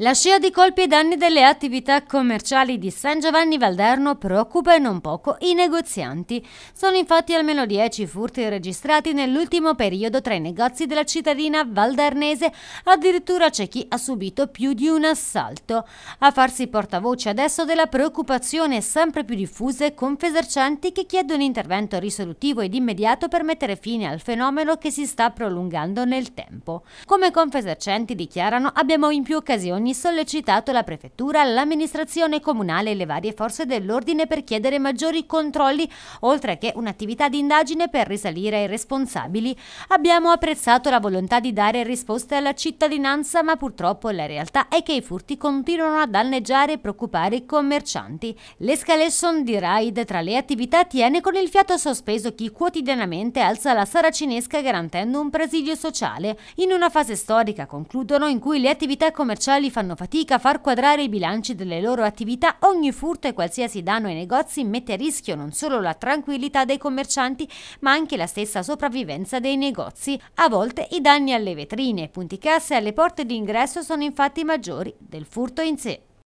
La scia di colpi e danni delle attività commerciali di San Giovanni Valderno preoccupa non poco i negozianti. Sono infatti almeno 10 furti registrati nell'ultimo periodo tra i negozi della cittadina valdarnese, addirittura c'è chi ha subito più di un assalto. A farsi portavoce adesso della preoccupazione sempre più diffusa con confesercenti che chiede un intervento risolutivo ed immediato per mettere fine al fenomeno che si sta prolungando nel tempo. Come Confesercenti dichiarano abbiamo in più occasioni anni sollecitato la Prefettura, l'amministrazione comunale e le varie forze dell'ordine per chiedere maggiori controlli, oltre che un'attività di indagine per risalire ai responsabili. Abbiamo apprezzato la volontà di dare risposte alla cittadinanza, ma purtroppo la realtà è che i furti continuano a danneggiare e preoccupare i commercianti. L'escalation di raid tra le attività tiene con il fiato sospeso chi quotidianamente alza la saracinesca garantendo un presidio sociale. In una fase storica, concludono, in cui le attività commerciali fanno fanno fatica a far quadrare i bilanci delle loro attività, ogni furto e qualsiasi danno ai negozi mette a rischio non solo la tranquillità dei commercianti, ma anche la stessa sopravvivenza dei negozi. A volte i danni alle vetrine, punti casse e alle porte d'ingresso sono infatti maggiori del furto in sé.